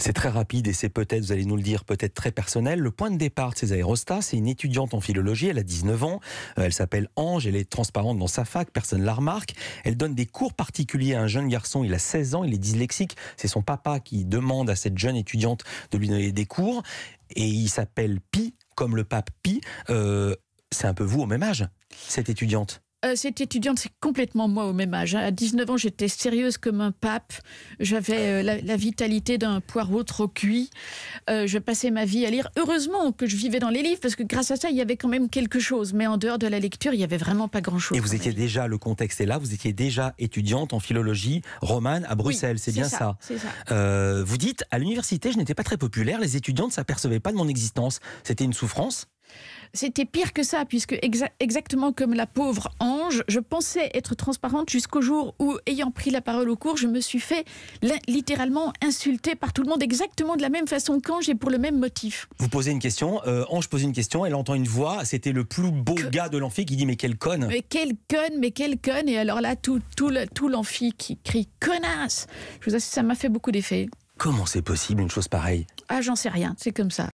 C'est très rapide et c'est peut-être, vous allez nous le dire, peut-être très personnel. Le point de départ de ces aérostats, c'est une étudiante en philologie, elle a 19 ans, euh, elle s'appelle Ange, elle est transparente dans sa fac, personne ne la remarque. Elle donne des cours particuliers à un jeune garçon, il a 16 ans, il est dyslexique, c'est son papa qui demande à cette jeune étudiante de lui donner des cours, et il s'appelle Pi, comme le pape Pi. Euh, c'est un peu vous au même âge, cette étudiante euh, cette étudiante, c'est complètement moi au même âge. Hein. À 19 ans, j'étais sérieuse comme un pape. J'avais euh, la, vitalité d'un poireau trop cuit. Euh, je passais ma vie à lire. Heureusement que je vivais dans les livres, parce que grâce à ça, il y avait quand même quelque chose. Mais en dehors de la lecture, il n'y avait vraiment pas grand-chose. Et vous étiez déjà, le contexte est là, vous étiez déjà étudiante en philologie romane à Bruxelles, c'est bien ça. ça. vous dites, à l'université, je n'étais pas très populaire, les étudiantes ne s'apercevaient pas de mon existence. C'était une souffrance c'était pire que ça, puisque exactement comme la pauvre ange, je pensais être transparente jusqu'au jour où, ayant pris la parole au cours, je me suis fait littéralement insulter par tout le monde exactement de la même façon qu'ange et pour le même motif. Vous posez une question, euh, ange pose une question, elle entend une voix, c'était le plus beau gars de l'amphi qui dit mais quelle conne Mais quelle conne, mais quelle conne Et alors là, tout, tout l'amphi qui crie connasse Je vous assure, ça m'a fait beaucoup d'effet. Comment c'est possible une chose pareille Ah, j'en sais rien, c'est comme ça.